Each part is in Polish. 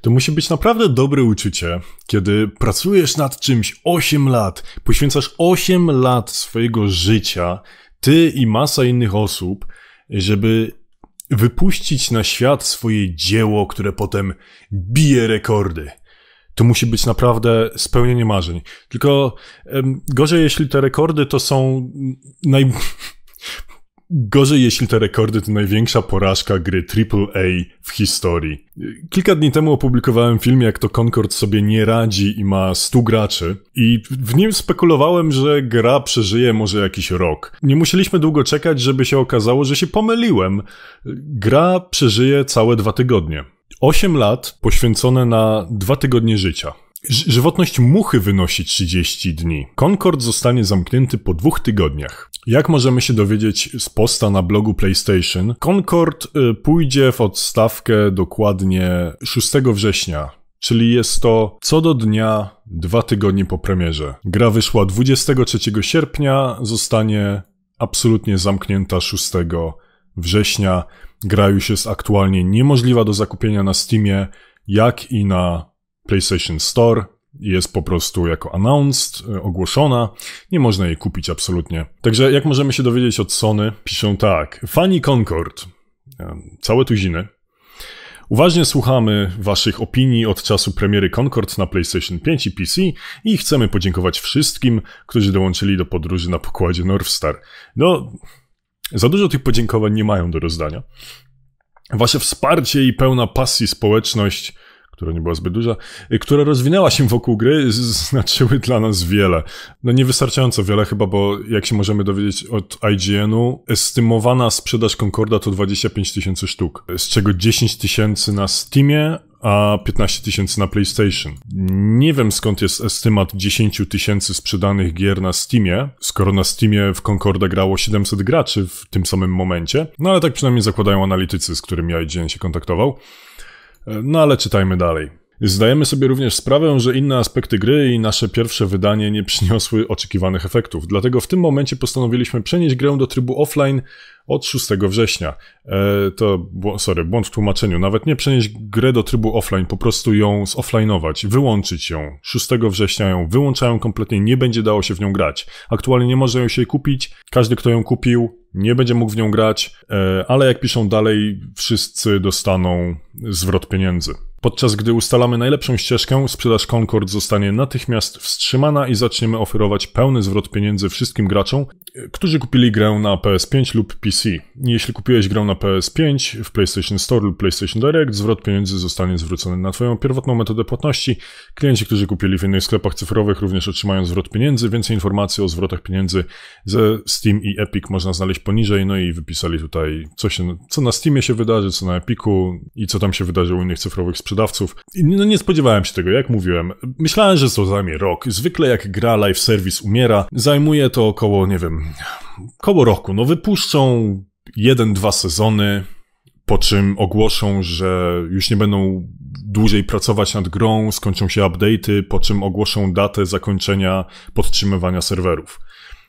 To musi być naprawdę dobre uczucie, kiedy pracujesz nad czymś 8 lat, poświęcasz 8 lat swojego życia, ty i masa innych osób, żeby wypuścić na świat swoje dzieło, które potem bije rekordy. To musi być naprawdę spełnienie marzeń. Tylko em, gorzej, jeśli te rekordy to są naj Gorzej, jeśli te rekordy to największa porażka gry AAA w historii. Kilka dni temu opublikowałem film, jak to Concord sobie nie radzi i ma 100 graczy, i w nim spekulowałem, że gra przeżyje może jakiś rok. Nie musieliśmy długo czekać, żeby się okazało, że się pomyliłem. Gra przeżyje całe dwa tygodnie. 8 lat poświęcone na dwa tygodnie życia. Żywotność muchy wynosi 30 dni. Concord zostanie zamknięty po dwóch tygodniach. Jak możemy się dowiedzieć z posta na blogu PlayStation, Concord y, pójdzie w odstawkę dokładnie 6 września czyli jest to co do dnia dwa tygodnie po premierze. Gra wyszła 23 sierpnia, zostanie absolutnie zamknięta 6 września. Gra już jest aktualnie niemożliwa do zakupienia na Steamie, jak i na PlayStation Store, jest po prostu jako announced, e, ogłoszona, nie można jej kupić absolutnie. Także jak możemy się dowiedzieć od Sony, piszą tak, fani Concord, e, całe tuziny, Uważnie słuchamy Waszych opinii od czasu premiery Concord na PlayStation 5 i PC i chcemy podziękować wszystkim, którzy dołączyli do podróży na pokładzie Northstar. No, za dużo tych podziękowań nie mają do rozdania. Wasze wsparcie i pełna pasji społeczność która nie była zbyt duża, y, która rozwinęła się wokół gry, znaczyły dla nas wiele. No niewystarczająco wiele chyba, bo jak się możemy dowiedzieć od IGN-u, estymowana sprzedaż Concorda to 25 tysięcy sztuk, z czego 10 tysięcy na Steamie, a 15 tysięcy na PlayStation. Nie wiem skąd jest estymat 10 tysięcy sprzedanych gier na Steamie, skoro na Steamie w Concorda grało 700 graczy w tym samym momencie, no ale tak przynajmniej zakładają analitycy, z którymi IGN się kontaktował. No ale czytajmy dalej. Zdajemy sobie również sprawę, że inne aspekty gry i nasze pierwsze wydanie nie przyniosły oczekiwanych efektów, dlatego w tym momencie postanowiliśmy przenieść grę do trybu offline od 6 września. E, to, sorry, błąd w tłumaczeniu, nawet nie przenieść grę do trybu offline, po prostu ją zoffline'ować, wyłączyć ją. 6 września ją wyłączają kompletnie, nie będzie dało się w nią grać. Aktualnie nie może ją się kupić, każdy kto ją kupił nie będzie mógł w nią grać, e, ale jak piszą dalej, wszyscy dostaną zwrot pieniędzy. Podczas gdy ustalamy najlepszą ścieżkę, sprzedaż Concord zostanie natychmiast wstrzymana i zaczniemy oferować pełny zwrot pieniędzy wszystkim graczom, którzy kupili grę na PS5 lub PC. Jeśli kupiłeś grę na PS5 w PlayStation Store lub PlayStation Direct, zwrot pieniędzy zostanie zwrócony na Twoją pierwotną metodę płatności. Klienci, którzy kupili w innych sklepach cyfrowych, również otrzymają zwrot pieniędzy. Więcej informacji o zwrotach pieniędzy ze Steam i Epic można znaleźć poniżej. No i wypisali tutaj, co, się, co na Steamie się wydarzy, co na Epicu i co tam się wydarzy u innych cyfrowych sprzedawców. I no nie spodziewałem się tego, jak mówiłem. Myślałem, że to zajmie rok. Zwykle jak gra live service umiera, zajmuje to około, nie wiem, koło roku. No wypuszczą jeden, dwa sezony, po czym ogłoszą, że już nie będą dłużej pracować nad grą, skończą się update'y, po czym ogłoszą datę zakończenia podtrzymywania serwerów.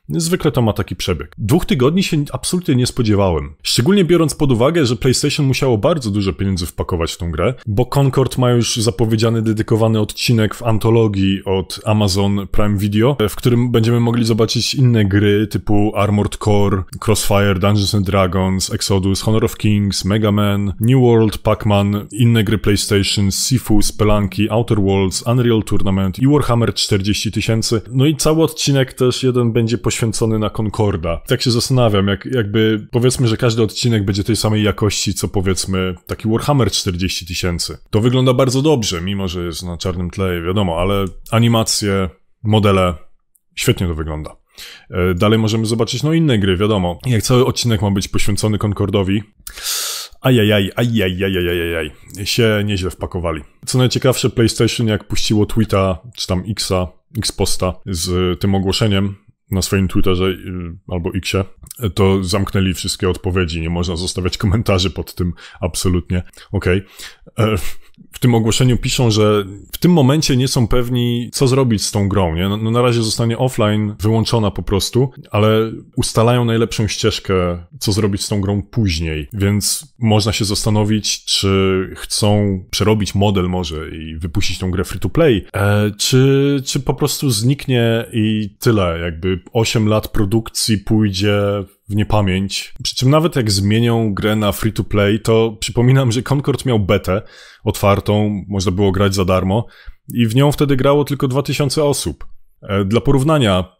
Zwykle to ma taki przebieg. Dwóch tygodni się absolutnie nie spodziewałem. Szczególnie biorąc pod uwagę, że PlayStation musiało bardzo dużo pieniędzy wpakować w tą grę, bo Concord ma już zapowiedziany dedykowany odcinek w antologii od Amazon Prime Video, w którym będziemy mogli zobaczyć inne gry typu Armored Core, Crossfire, Dungeons and Dragons, Exodus, Honor of Kings, Mega Man, New World, Pac-Man, inne gry PlayStation, Sifu, Spelunky, Outer Worlds, Unreal Tournament i Warhammer 40 000. No i cały odcinek też jeden będzie poświęcony poświęcony na Concorda. Tak się zastanawiam, jak, jakby powiedzmy, że każdy odcinek będzie tej samej jakości, co powiedzmy taki Warhammer 40 tysięcy. To wygląda bardzo dobrze, mimo że jest na czarnym tle, wiadomo, ale animacje, modele, świetnie to wygląda. E, dalej możemy zobaczyć no inne gry, wiadomo. Jak cały odcinek ma być poświęcony Concordowi, ajajaj, ajajajajajaj, ajaj, ajaj, się nieźle wpakowali. Co najciekawsze, PlayStation jak puściło tweeta, czy tam Xa, Xposta z tym ogłoszeniem, na swoim Twitterze y, albo Xie, to zamknęli wszystkie odpowiedzi. Nie można zostawiać komentarzy pod tym absolutnie. Okej. Okay. E, w tym ogłoszeniu piszą, że w tym momencie nie są pewni, co zrobić z tą grą, nie? No, no na razie zostanie offline, wyłączona po prostu, ale ustalają najlepszą ścieżkę, co zrobić z tą grą później, więc można się zastanowić, czy chcą przerobić model może i wypuścić tą grę free to play, e, czy, czy po prostu zniknie i tyle, jakby 8 lat produkcji pójdzie w niepamięć. Przy czym nawet jak zmienią grę na free to play, to przypominam, że Concord miał betę otwartą, można było grać za darmo i w nią wtedy grało tylko 2000 osób. E, dla porównania,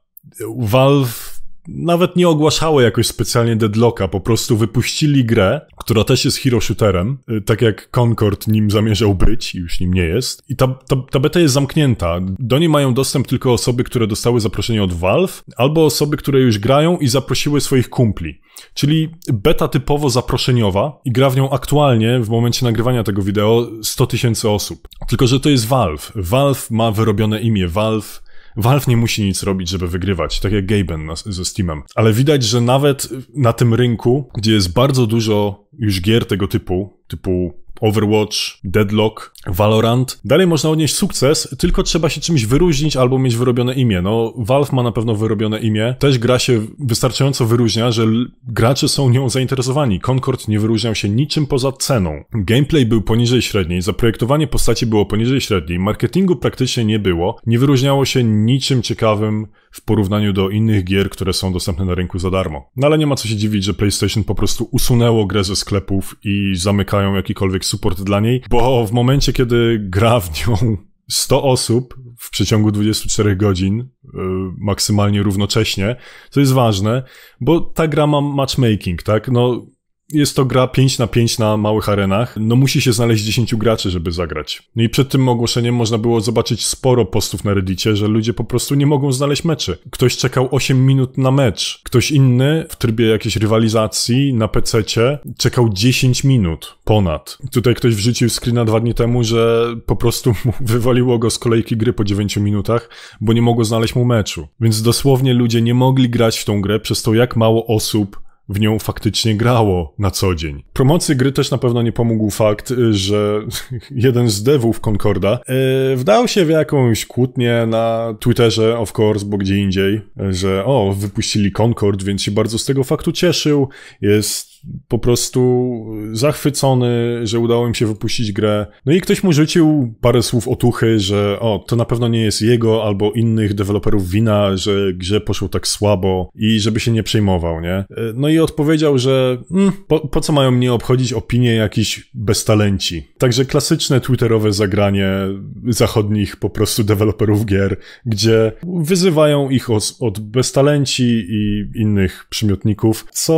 Valve nawet nie ogłaszały jakoś specjalnie deadlocka, po prostu wypuścili grę, która też jest hero shooterem, y, tak jak Concord nim zamierzał być i już nim nie jest. I ta, ta, ta beta jest zamknięta. Do niej mają dostęp tylko osoby, które dostały zaproszenie od Valve, albo osoby, które już grają i zaprosiły swoich kumpli. Czyli beta typowo zaproszeniowa i gra w nią aktualnie w momencie nagrywania tego wideo 100 tysięcy osób. Tylko, że to jest Valve. Valve ma wyrobione imię Valve, Valve nie musi nic robić, żeby wygrywać, tak jak Gaben na, ze Steamem. Ale widać, że nawet na tym rynku, gdzie jest bardzo dużo już gier tego typu, typu Overwatch, Deadlock, Valorant. Dalej można odnieść sukces, tylko trzeba się czymś wyróżnić albo mieć wyrobione imię. No, Valve ma na pewno wyrobione imię. Też gra się wystarczająco wyróżnia, że gracze są nią zainteresowani. Concord nie wyróżniał się niczym poza ceną. Gameplay był poniżej średniej, zaprojektowanie postaci było poniżej średniej, marketingu praktycznie nie było, nie wyróżniało się niczym ciekawym w porównaniu do innych gier, które są dostępne na rynku za darmo. No ale nie ma co się dziwić, że PlayStation po prostu usunęło grę ze sklepów i zamykają jakikolwiek support dla niej, bo w momencie, kiedy gra w nią 100 osób w przeciągu 24 godzin, e, maksymalnie równocześnie, to jest ważne, bo ta gra ma matchmaking, tak? No, jest to gra 5 na 5 na małych arenach. No musi się znaleźć 10 graczy, żeby zagrać. No i przed tym ogłoszeniem można było zobaczyć sporo postów na Reddicie, że ludzie po prostu nie mogą znaleźć meczy. Ktoś czekał 8 minut na mecz, ktoś inny w trybie jakiejś rywalizacji na PC-cie czekał 10 minut ponad. Tutaj ktoś wrzucił screena dwa dni temu, że po prostu wywaliło go z kolejki gry po 9 minutach, bo nie mogło znaleźć mu meczu. Więc dosłownie ludzie nie mogli grać w tą grę przez to, jak mało osób w nią faktycznie grało na co dzień. Promocji gry też na pewno nie pomógł fakt, y, że jeden z devów Concorda yy, wdał się w jakąś kłótnię na Twitterze, of course, bo gdzie indziej, y, że o, wypuścili Concord, więc się bardzo z tego faktu cieszył, jest po prostu zachwycony, że udało im się wypuścić grę. No i ktoś mu rzucił parę słów otuchy, że o, to na pewno nie jest jego albo innych deweloperów wina, że grze poszło tak słabo i żeby się nie przejmował, nie? E, no i odpowiedział, że mm, po, po, co mają mnie obchodzić opinie jakichś beztalenci? Także klasyczne twitterowe zagranie zachodnich po prostu deweloperów gier, gdzie wyzywają ich od, od beztalenci i innych przymiotników, co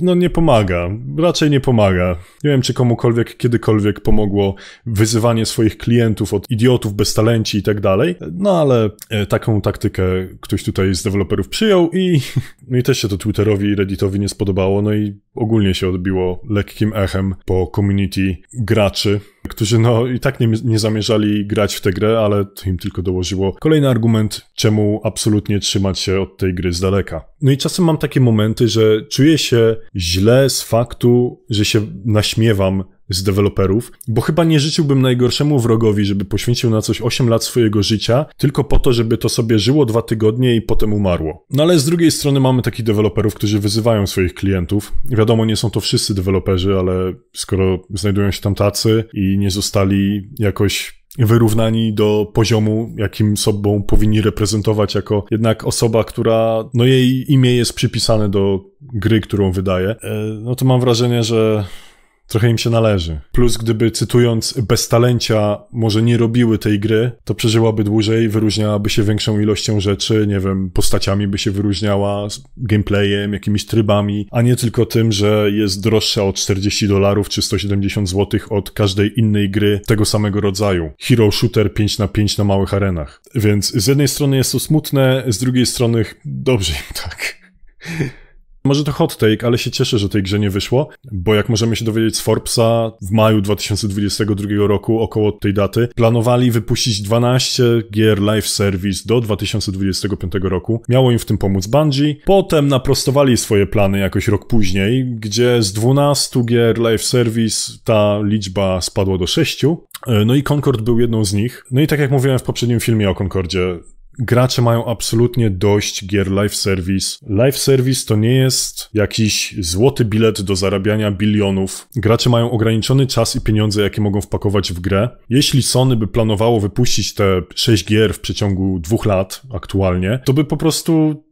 no nie pomaga pomaga. Raczej nie pomaga. Nie wiem, czy komukolwiek kiedykolwiek pomogło wyzywanie swoich klientów od idiotów, beztalenci i tak dalej. No ale e, taką taktykę ktoś tutaj z deweloperów przyjął i, no i też się to Twitterowi i Redditowi nie spodobało. No i ogólnie się odbiło lekkim echem po community graczy, którzy no i tak nie, nie zamierzali grać w tę grę, ale to im tylko dołożyło kolejny argument, czemu absolutnie trzymać się od tej gry z daleka. No i czasem mam takie momenty, że czuję się źle z faktu, że się naśmiewam z deweloperów, bo chyba nie życzyłbym najgorszemu wrogowi, żeby poświęcił na coś 8 lat swojego życia, tylko po to, żeby to sobie żyło dwa tygodnie i potem umarło. No ale z drugiej strony mamy takich deweloperów, którzy wyzywają swoich klientów. Wiadomo, nie są to wszyscy deweloperzy, ale skoro znajdują się tam tacy i nie zostali jakoś wyrównani do poziomu, jakim sobą powinni reprezentować jako jednak osoba, która, no jej imię jest przypisane do gry, którą wydaje, e, no to mam wrażenie, że trochę im się należy. Plus, gdyby cytując bez talencia może nie robiły tej gry, to przeżyłaby dłużej, wyróżniałaby się większą ilością rzeczy, nie wiem, postaciami by się wyróżniała, gameplayem, jakimiś trybami, a nie tylko tym, że jest droższa o 40 dolarów czy 170 zł od każdej innej gry tego samego rodzaju. Hero Shooter 5 na 5 na małych arenach. Więc z jednej strony jest to smutne, z drugiej strony dobrze im tak. Może to hot take, ale się cieszę, że tej grze nie wyszło, bo jak możemy się dowiedzieć z Forbesa, w maju 2022 roku, około tej daty, planowali wypuścić 12 gier live service do 2025 roku. Miało im w tym pomóc Bungie. Potem naprostowali swoje plany jakoś rok później, gdzie z 12 gier live service ta liczba spadła do 6. E, no i Concord był jedną z nich. No i tak jak mówiłem w poprzednim filmie o Concordzie, gracze mają absolutnie dość gier live service. Live service to nie jest jakiś złoty bilet do zarabiania bilionów. Gracze mają ograniczony czas i pieniądze, jakie mogą wpakować w grę. Jeśli Sony by planowało wypuścić te 6 gier w przeciągu dwóch lat aktualnie, to by po prostu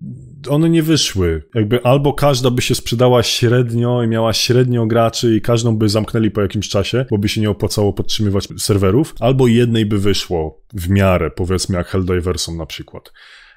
one nie wyszły. Jakby albo każda by się sprzedała średnio i miała średnio graczy i każdą by zamknęli po jakimś czasie, bo by się nie opłacało podtrzymywać serwerów, albo jednej by wyszło w miarę, powiedzmy jak Helldiversom na przykład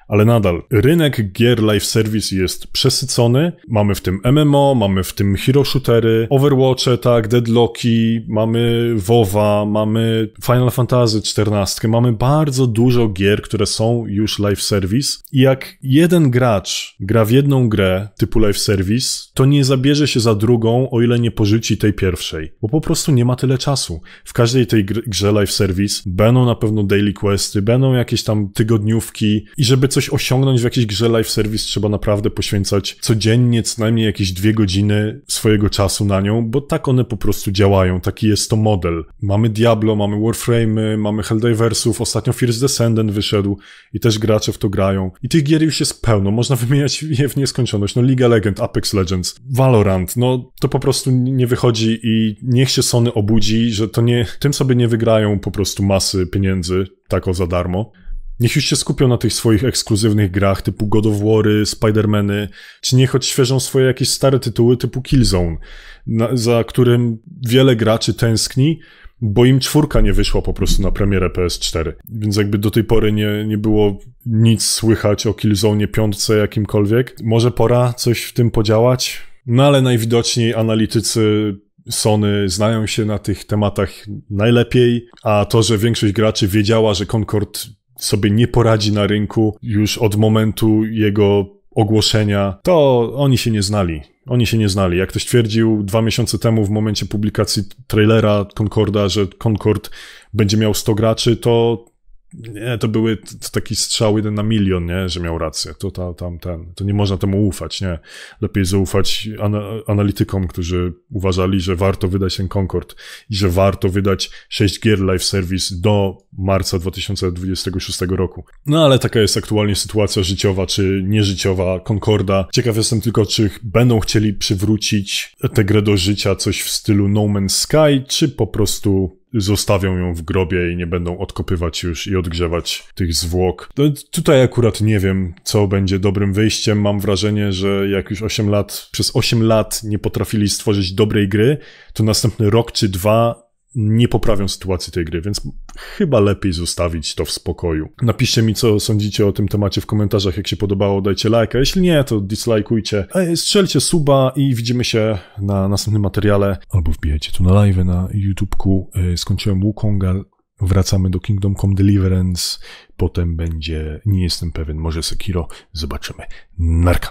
ale nadal rynek gier live service jest przesycony. Mamy w tym MMO, mamy w tym hero shootery, Overwatche, tak, Deadlocki, mamy WoWa, mamy Final Fantasy XIV, mamy bardzo dużo gier, które są już live service i jak jeden gracz gra w jedną grę typu live service, to nie zabierze się za drugą, o ile nie pożyci tej pierwszej, bo po prostu nie ma tyle czasu. W każdej tej grze live service będą na pewno daily questy, będą jakieś tam tygodniówki i żeby coś coś osiągnąć w jakiejś grze live service, trzeba naprawdę poświęcać codziennie co najmniej jakieś dwie godziny swojego czasu na nią, bo tak one po prostu działają. Taki jest to model. Mamy Diablo, mamy Warframe, mamy Helldiversów, ostatnio First Descendant wyszedł i też gracze w to grają. I tych gier już jest pełno, można wymieniać je w nieskończoność. No League of Legends, Apex Legends, Valorant, no to po prostu nie wychodzi i niech się Sony obudzi, że to nie, tym sobie nie wygrają po prostu masy pieniędzy tak o za darmo. Niech już się skupią na tych swoich ekskluzywnych grach typu God of War, Spider-Many, czy niech odświeżą swoje jakieś stare tytuły typu Killzone, na, za którym wiele graczy tęskni, bo im czwórka nie wyszła po prostu na premierę PS4. Więc jakby do tej pory nie, nie było nic słychać o Killzone piątce jakimkolwiek. Może pora coś w tym podziałać? No ale najwidoczniej analitycy Sony znają się na tych tematach najlepiej, a to, że większość graczy wiedziała, że Concord sobie nie poradzi na rynku już od momentu jego ogłoszenia, to oni się nie znali. Oni się nie znali. Jak ktoś twierdził dwa miesiące temu w momencie publikacji trailera Concorda, że Concord będzie miał 100 graczy, to nie, to były taki strzał jeden na milion, nie, że miał rację. To ta, tam ten, to nie można temu ufać, nie. Lepiej zaufać analitykom, którzy uważali, że warto wydać ten Concord i że warto wydać 6 gier live service do marca 2026 roku. No ale taka jest aktualnie sytuacja życiowa czy nieżyciowa Concorda. Ciekaw jestem tylko, czy będą chcieli przywrócić tę grę do życia, coś w stylu No Man's Sky, czy po prostu zostawią ją w grobie i nie będą odkopywać już i odgrzewać tych zwłok. No, tutaj akurat nie wiem, co będzie dobrym wyjściem. Mam wrażenie, że jak już 8 lat, przez 8 lat nie potrafili stworzyć dobrej gry, to następny rok czy dwa nie poprawią sytuacji tej gry, więc chyba lepiej zostawić to w spokoju. Napiszcie mi, co sądzicie o tym temacie w komentarzach. Jak się podobało, dajcie lajka. Jeśli nie, to dislajkujcie. E, strzelcie suba i widzimy się na następnym materiale. Albo wbijajcie tu na live na YouTubeku. E, skończyłem Wukonga. Wracamy do Kingdom Come Deliverance. Potem będzie, nie jestem pewien, może Sekiro. Zobaczymy. Narka.